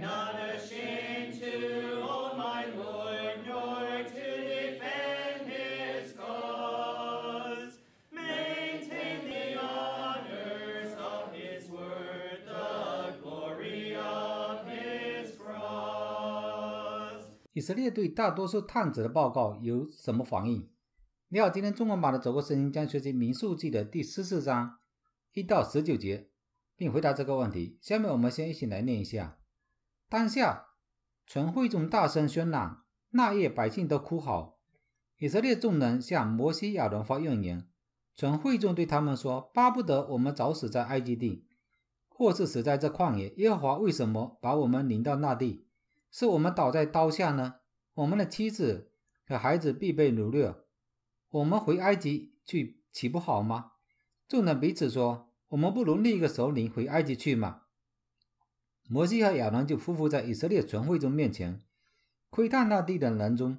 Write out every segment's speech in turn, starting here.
not ashamed to own my Lord, nor to defend his cause. Maintain the honors of his word, the glory of his cross. 以色列对大多数探子的报告有什么反应？你好，今天中文版的走过圣经将学习民数记的第十四章一到十九节，并回答这个问题。下面我们先一起来念一下。当下，全会众大声喧嚷，那夜百姓都哭嚎。以色列众人向摩西、亚伦发怨言，全会众对他们说：“巴不得我们早死在埃及地，或是死在这旷野。耶和华为什么把我们领到那地？是我们倒在刀下呢？我们的妻子和孩子必被掳掠。我们回埃及去，岂不好吗？”众人彼此说：“我们不如另一个首领回埃及去嘛。”摩西和亚伦就匍匐在以色列全会众面前，窥探那地的人中，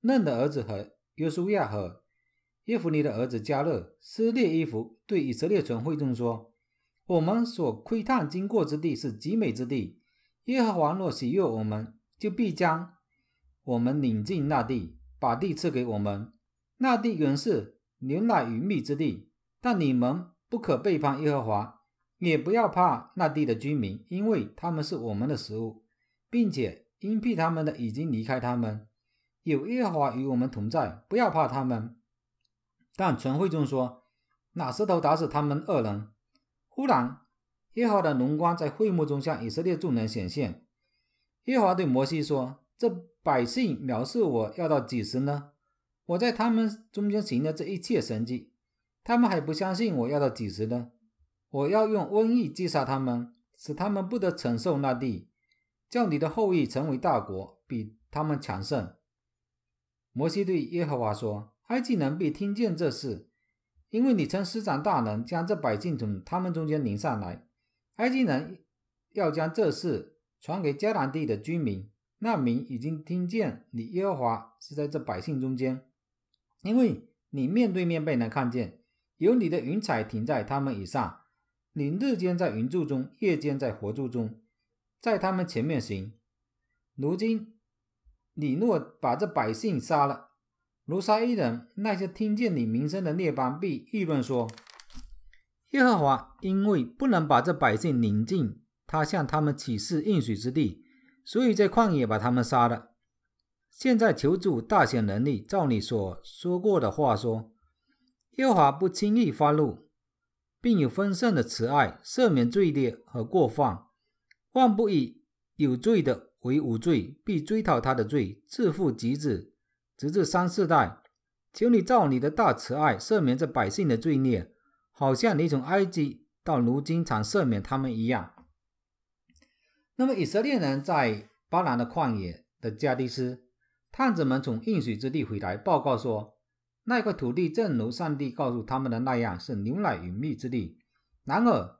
嫩的儿子和约书亚和耶夫尼的儿子加勒撕裂衣服，对以色列全会众说：“我们所窥探经过之地是极美之地。耶和华若喜悦我们，就必将我们领进那地，把地赐给我们。那地原是牛奶与蜜之地，但你们不可背叛耶和华。”也不要怕那地的居民，因为他们是我们的食物，并且应避他们的已经离开他们。有耶和华与我们同在，不要怕他们。但全会众说：“拿石头打死他们二人。”忽然，耶和华的荣光在会幕中向以色列众人显现。耶和华对摩西说：“这百姓藐视我要到几时呢？我在他们中间行的这一切神迹，他们还不相信我要到几时呢？”我要用瘟疫击杀他们，使他们不得承受那地，叫你的后裔成为大国，比他们强盛。摩西对耶和华说：“埃及人必听见这事，因为你曾施展大能，将这百姓从他们中间领上来。埃及人要将这事传给迦南地的居民，那民已经听见你耶和华是在这百姓中间，因为你面对面被人看见，有你的云彩停在他们以上。”你日间在云柱中，夜间在火柱中，在他们前面行。如今，你若把这百姓杀了，如杀一人，那些听见你名声的列邦必议论说：耶和华因为不能把这百姓领进他向他们起誓应许之地，所以在旷野把他们杀了。现在求助大显能力，照你所说过的话说，耶和华不轻易发怒。并有丰盛的慈爱，赦免罪孽和过犯，万不以有罪的为无罪，必追讨他的罪，自父及子，直至三四代。求你照你的大慈爱，赦免这百姓的罪孽，好像你从埃及到如今，常赦免他们一样。那么以色列人在巴兰的旷野的加迪斯，探子们从应水之地回来，报告说。那块土地正如上帝告诉他们的那样，是牛奶与蜜之地。然而，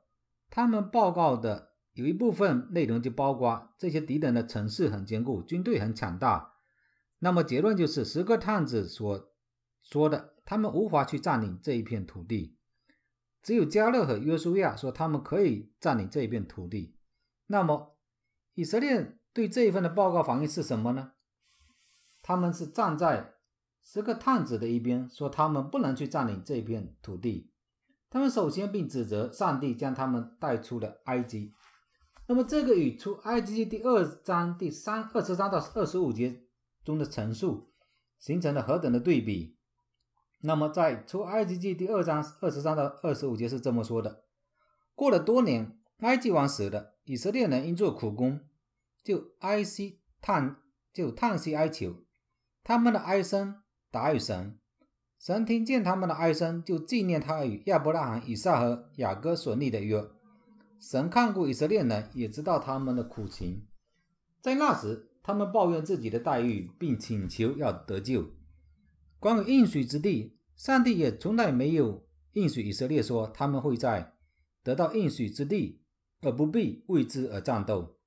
他们报告的有一部分内容就包括：这些敌人的城市很坚固，军队很强大。那么结论就是，十个探子所说的，他们无法去占领这一片土地。只有加勒和约书亚说，他们可以占领这一片土地。那么，以色列对这一份的报告反应是什么呢？他们是站在。十个探子的一边说，他们不能去占领这片土地。他们首先并指责上帝将他们带出了埃及。那么，这个与出埃及记第二章第三二十三到二十五节中的陈述形成了何等的对比？那么，在出埃及记第二章二十三到二十五节是这么说的：过了多年，埃及王死了，以色列人因做苦工，就哀息叹，就叹息哀求，他们的哀声。答与神，神听见他们的哀声，就纪念他与亚伯拉罕、以撒和雅各所立的约。神看过以色列人，也知道他们的苦情。在那时，他们抱怨自己的待遇，并请求要得救。关于应许之地，上帝也从来没有应许以色列说他们会在得到应许之地而不必为之而战斗。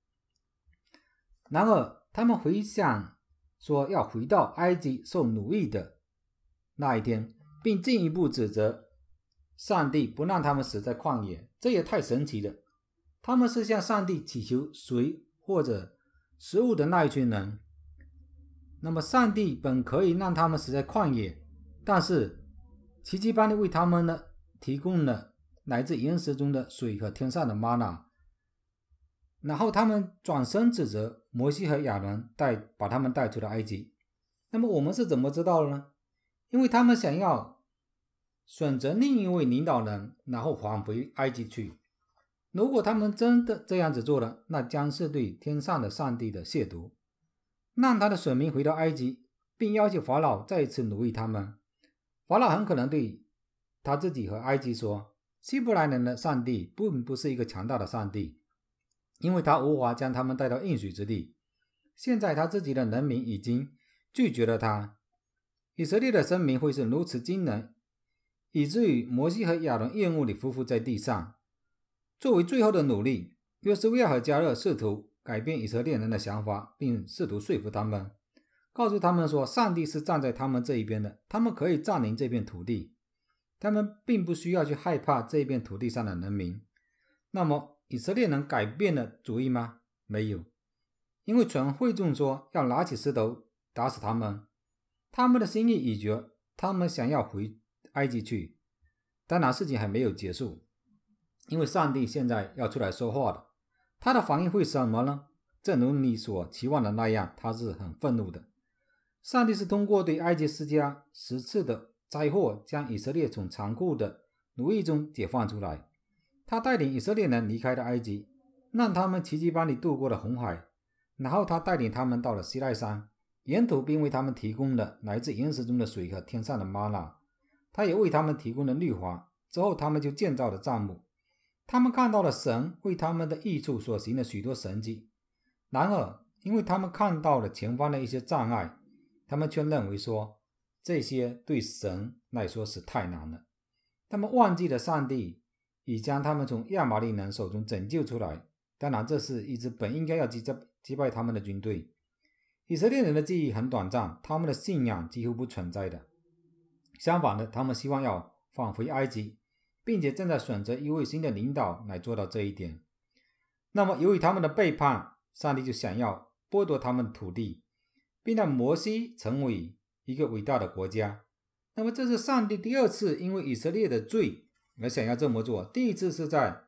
然而，他们回想。说要回到埃及受奴役的那一天，并进一步指责上帝不让他们死在旷野，这也太神奇了。他们是向上帝祈求水或者食物的那一群人。那么，上帝本可以让他们死在旷野，但是奇迹般的为他们呢提供了来自岩石中的水和天上的玛瑙。然后他们转身指责。摩西和亚伦带把他们带出了埃及，那么我们是怎么知道的呢？因为他们想要选择另一位领导人，然后返回埃及去。如果他们真的这样子做了，那将是对天上的上帝的亵渎，让他的选民回到埃及，并要求法老再次奴役他们。法老很可能对他自己和埃及说：“希伯来人的上帝并不是一个强大的上帝。”因为他无法将他们带到应许之地，现在他自己的人民已经拒绝了他。以色列的声明会是如此惊人，以至于摩西和亚伦厌恶的匍匐在地上。作为最后的努力，约瑟夫和加勒试图改变以色列人的想法，并试图说服他们，告诉他们说，上帝是站在他们这一边的，他们可以占领这片土地，他们并不需要去害怕这片土地上的人民。那么。以色列能改变的主意吗？没有，因为全会众说要拿起石头打死他们，他们的心意已决，他们想要回埃及去。当然，事情还没有结束，因为上帝现在要出来说话了。他的反应会什么呢？正如你所期望的那样，他是很愤怒的。上帝是通过对埃及施加十次的灾祸，将以色列从残酷的奴役中解放出来。他带领以色列人离开了埃及，让他们奇迹般地渡过了红海。然后他带领他们到了西奈山，沿途并为他们提供了来自岩石中的水和天上的玛纳。他也为他们提供了绿化。之后他们就建造了帐幕。他们看到了神为他们的益处所行的许多神迹。然而，因为他们看到了前方的一些障碍，他们却认为说这些对神来说是太难了。他们忘记了上帝。已将他们从亚麻利人手中拯救出来。当然，这是一支本应该要击击击败他们的军队。以色列人的记忆很短暂，他们的信仰几乎不存在的。相反的，他们希望要返回埃及，并且正在选择一位新的领导来做到这一点。那么，由于他们的背叛，上帝就想要剥夺他们土地，并让摩西成为一个伟大的国家。那么，这是上帝第二次因为以色列的罪。而想要这么做，第一次是在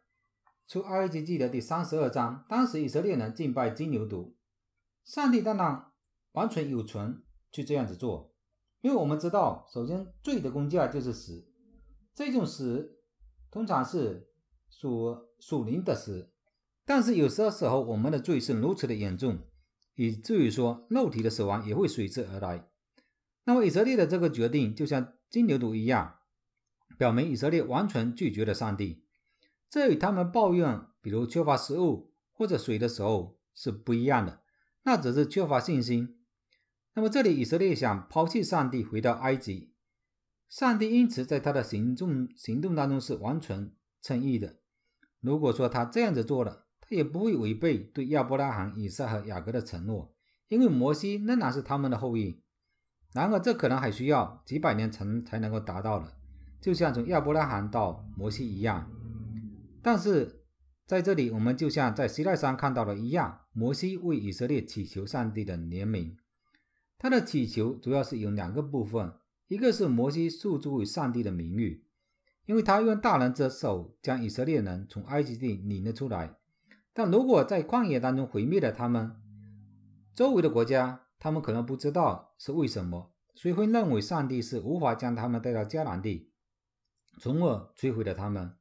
出埃及记的第三十二章。当时以色列人敬拜金牛犊，上帝当然完全有权去这样子做，因为我们知道，首先罪的工价就是死，这种死通常是属属灵的死，但是有些时候我们的罪是如此的严重，以至于说肉体的死亡也会随之而来。那么以色列的这个决定，就像金牛犊一样。表明以色列完全拒绝了上帝，这与他们抱怨，比如缺乏食物或者水的时候是不一样的，那只是缺乏信心。那么这里以色列想抛弃上帝，回到埃及，上帝因此在他的行动行动当中是完全称意的。如果说他这样子做了，他也不会违背对亚伯拉罕、以撒和雅各的承诺，因为摩西仍然是他们的后裔。然而这可能还需要几百年能才能够达到的。就像从亚伯拉罕到摩西一样，但是在这里，我们就像在西奈山看到的一样，摩西为以色列祈求上帝的怜悯。他的祈求主要是有两个部分，一个是摩西诉诸于上帝的名誉，因为他用大人之手将以色列人从埃及地领了出来。但如果在旷野当中毁灭了他们，周围的国家，他们可能不知道是为什么，所以会认为上帝是无法将他们带到迦南地？从而摧毁了他们。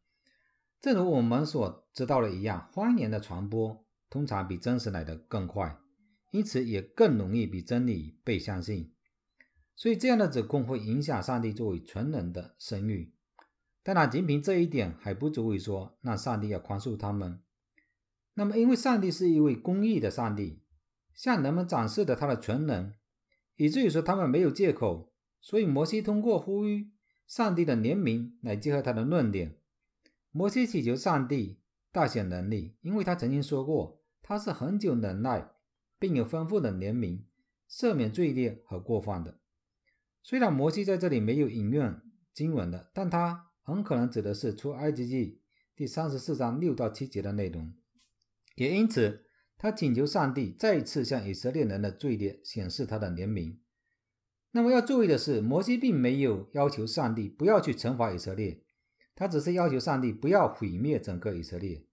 正如我们所知道的一样，谎言的传播通常比真实来的更快，因此也更容易比真理被相信。所以这样的指控会影响上帝作为全能的声誉。当然，仅凭这一点还不足以说让上帝要宽恕他们。那么，因为上帝是一位公义的上帝，向人们展示的他的全能，以至于说他们没有借口。所以，摩西通过呼吁。上帝的怜悯来结合他的论点。摩西祈求上帝大显能力，因为他曾经说过他是很久忍耐，并有丰富的怜悯，赦免罪孽和过犯的。虽然摩西在这里没有引用经文的，但他很可能指的是出埃及记第三十四章六到七节的内容。也因此，他请求上帝再一次向以色列人的罪孽显示他的怜悯。那么要注意的是，摩西并没有要求上帝不要去惩罚以色列，他只是要求上帝不要毁灭整个以色列。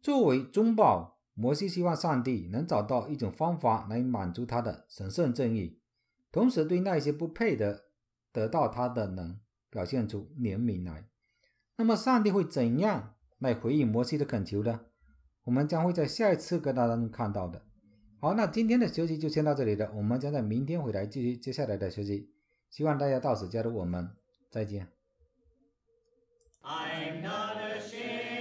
作为忠报，摩西希望上帝能找到一种方法来满足他的神圣正义，同时对那些不配的得到他的人表现出怜悯来。那么，上帝会怎样来回应摩西的恳求呢？我们将会在下一次跟大家看到的。好，那今天的学习就先到这里了。我们将在明天回来继续接下来的学习。希望大家到此加入我们，再见。I'm not ashamed.